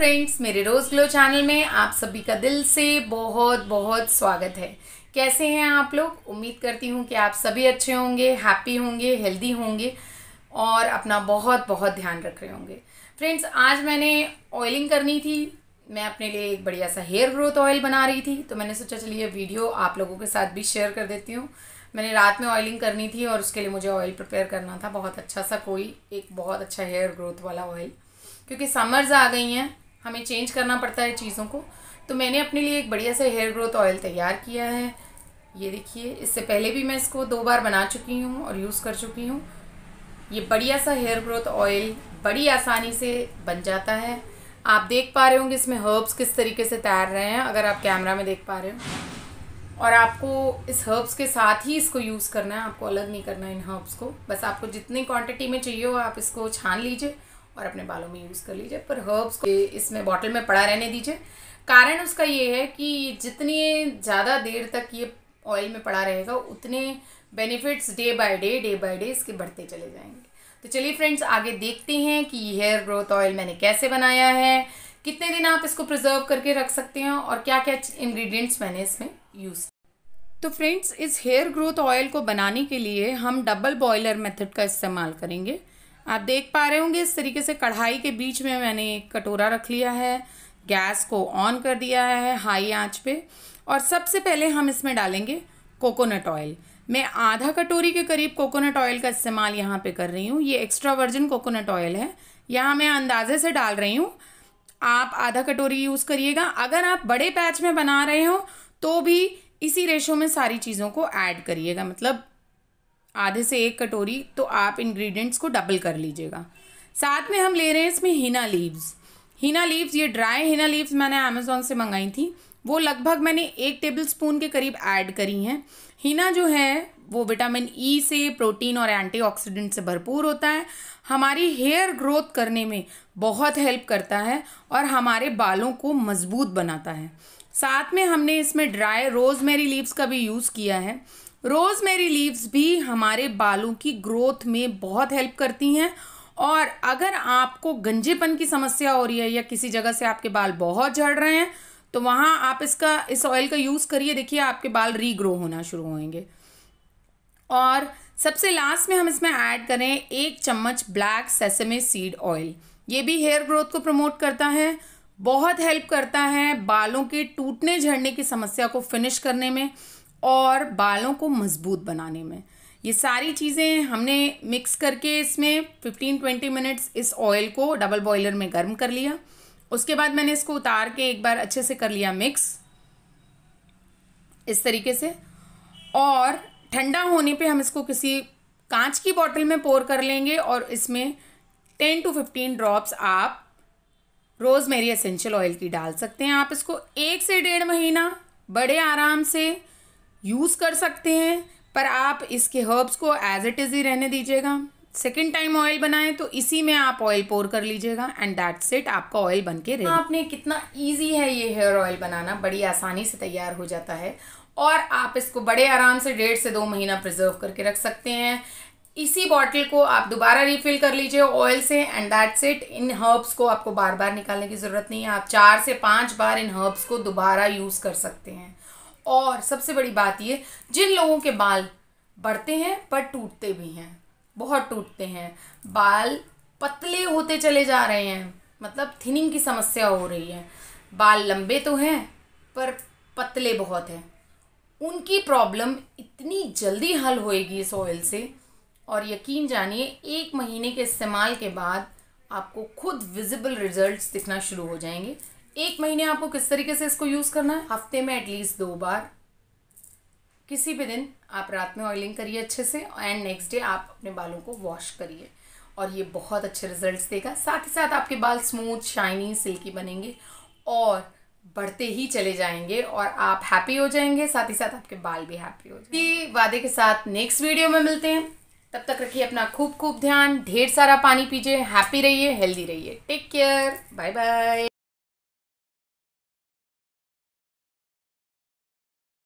friends मेरे रोज़ glow channel में आप सभी का दिल से बहुत बहुत स्वागत है कैसे हैं आप लोग उम्मीद करती हूँ कि आप सभी अच्छे होंगे हैप्पी होंगे हेल्दी होंगे और अपना बहुत बहुत ध्यान रख रहे होंगे फ्रेंड्स आज मैंने ऑयलिंग करनी थी मैं अपने लिए एक बढ़िया सा हेयर ग्रोथ ऑयल बना रही थी तो मैंने सोचा चलिए वीडियो आप लोगों के साथ भी शेयर कर देती हूँ मैंने रात में ऑयलिंग करनी थी और उसके लिए मुझे ऑयल प्रिपेयर करना था बहुत अच्छा सा कोई एक बहुत अच्छा हेयर ग्रोथ वाला ऑयल क्योंकि समर्स आ गई हैं हमें चेंज करना पड़ता है चीज़ों को तो मैंने अपने लिए एक बढ़िया सा हेयर ग्रोथ ऑयल तैयार किया है ये देखिए इससे पहले भी मैं इसको दो बार बना चुकी हूँ और यूज़ कर चुकी हूँ ये बढ़िया सा हेयर ग्रोथ ऑयल बड़ी आसानी से बन जाता है आप देख पा रहे होंगे इसमें हर्ब्स किस तरीके से तैर रहे हैं अगर आप कैमरा में देख पा रहे हो और आपको इस हर्ब्स के साथ ही इसको यूज़ करना है आपको अलग नहीं करना है इन हर्ब्स को बस आपको जितनी क्वांटिटी में चाहिए हो आप इसको छान लीजिए और अपने बालों में यूज़ कर लीजिए पर हर्ब्स को इसमें बॉटल में पड़ा रहने दीजिए कारण उसका ये है कि जितनी ज़्यादा देर तक ये ऑयल में पड़ा रहेगा उतने benefits day by day day by day इसके बढ़ते चले जाएंगे तो चलिए फ्रेंड्स आगे देखते हैं कि हेयर ग्रोथ ऑयल मैंने कैसे बनाया है कितने दिन आप इसको प्रिजर्व करके रख सकते हैं और क्या क्या इंग्रेडिएंट्स मैंने इसमें यूज़ तो फ्रेंड्स इस हेयर ग्रोथ ऑयल को बनाने के लिए हम डबल बॉयलर मेथड का इस्तेमाल करेंगे आप देख पा रहे होंगे इस तरीके से कढ़ाई के बीच में मैंने एक कटोरा रख लिया है गैस को ऑन कर दिया है हाई आंच पे और सबसे पहले हम इसमें डालेंगे कोकोनट ऑयल मैं आधा कटोरी के करीब कोकोनट ऑयल का इस्तेमाल यहाँ पे कर रही हूँ ये एक्स्ट्रा वर्जन कोकोनट ऑयल है यहाँ मैं अंदाजे से डाल रही हूँ आप आधा कटोरी यूज़ करिएगा अगर आप बड़े पैच में बना रहे हो तो भी इसी रेशो में सारी चीज़ों को ऐड करिएगा मतलब आधे से एक कटोरी तो आप इंग्रेडिएंट्स को डबल कर लीजिएगा साथ में हम ले रहे हैं इसमें हिना लीव्स हिना लीव्स ये ड्राई हिना लीव्स मैंने अमेजोन से मंगाई थी वो लगभग मैंने एक टेबल स्पून के करीब ऐड करी हैं हिना जो है वो विटामिन ई e से प्रोटीन और एंटीऑक्सीडेंट से भरपूर होता है हमारी हेयर ग्रोथ करने में बहुत हेल्प करता है और हमारे बालों को मजबूत बनाता है साथ में हमने इसमें ड्राई रोज़मेरी लीव्स का भी यूज़ किया है रोज़मेरी लीव्स भी हमारे बालों की ग्रोथ में बहुत हेल्प करती हैं और अगर आपको गंजेपन की समस्या हो रही है या किसी जगह से आपके बाल बहुत झड़ रहे हैं तो वहाँ आप इसका इस ऑयल का यूज़ करिए देखिए आपके बाल रीग्रो होना शुरू होंगे और सबसे लास्ट में हम इसमें ऐड करें एक चम्मच ब्लैक सेसमे सीड ऑयल ये भी हेयर ग्रोथ को प्रमोट करता है बहुत हेल्प करता है बालों के टूटने झड़ने की समस्या को फिनिश करने में और बालों को मज़बूत बनाने में ये सारी चीज़ें हमने मिक्स करके इसमें 15-20 मिनट्स इस ऑयल को डबल बॉयलर में गर्म कर लिया उसके बाद मैंने इसको उतार के एक बार अच्छे से कर लिया मिक्स इस तरीके से और ठंडा होने पे हम इसको किसी कांच की बॉटल में पोर कर लेंगे और इसमें टेन टू फिफ्टीन ड्रॉप्स आप रोज़मेरी एसेंशियल ऑयल की डाल सकते हैं आप इसको एक से डेढ़ महीना बड़े आराम से यूज़ कर सकते हैं पर आप इसके हर्ब्स को एज इट इज़ ही रहने दीजिएगा सेकेंड टाइम ऑयल बनाएं तो इसी में आप ऑयल पोर कर लीजिएगा एंड दैट्स इट आपका ऑयल बन के आपने कितना ईजी है ये हेयर ऑयल बनाना बड़ी आसानी से तैयार हो जाता है और आप इसको बड़े आराम से डेढ़ से दो महीना प्रिजर्व करके रख सकते हैं इसी बॉटल को आप दोबारा रिफिल कर लीजिए ऑयल से एंड दैट्स इट इन हर्ब्स को आपको बार बार निकालने की ज़रूरत नहीं है आप चार से पाँच बार इन हर्ब्स को दोबारा यूज़ कर सकते हैं और सबसे बड़ी बात ये जिन लोगों के बाल बढ़ते हैं पर टूटते भी हैं बहुत टूटते हैं बाल पतले होते चले जा रहे हैं मतलब थिनिंग की समस्या हो रही है बाल लंबे तो हैं पर पतले बहुत हैं उनकी प्रॉब्लम इतनी जल्दी हल होएगी इस ऑयल से और यकीन जानिए एक महीने के इस्तेमाल के बाद आपको खुद विजिबल रिजल्ट्स दिखना शुरू हो जाएंगे एक महीने आपको किस तरीके से इसको यूज़ करना है हफ्ते में एटलीस्ट दो बार किसी भी दिन आप रात में ऑयलिंग करिए अच्छे से एंड नेक्स्ट डे आप अपने बालों को वॉश करिए और ये बहुत अच्छे रिजल्ट्स देगा साथ ही साथ आपके बाल स्मूथ शाइनी सिल्की बनेंगे और बढ़ते ही चले जाएंगे और आप हैप्पी हो जाएंगे साथ ही साथ आपके बाल भी हैप्पी हो जाएंगे वादे के साथ नेक्स्ट वीडियो में मिलते हैं तब तक रखिए अपना खूब खूब ध्यान ढेर सारा पानी पीजिए हैप्पी रहिए हेल्दी रहिए टेक केयर बाय बाय